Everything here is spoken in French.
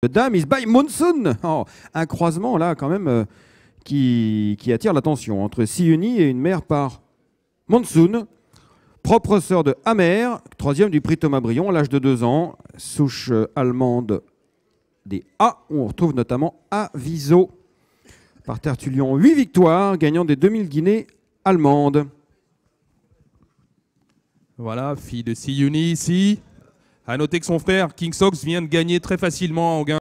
The Dam is by Monsoon oh, Un croisement là quand même euh, qui, attire l'attention entre Siuni et une mère par Monsoon, propre sœur de Amer, troisième du prix Thomas Brion à l'âge de deux ans, souche euh, allemande des A, on retrouve notamment Aviso. Par Tertullian, 8 victoires, gagnant des 2000 guinées allemandes. Voilà, fille de Siuni ici. A noter que son frère, King Sox, vient de gagner très facilement en gain.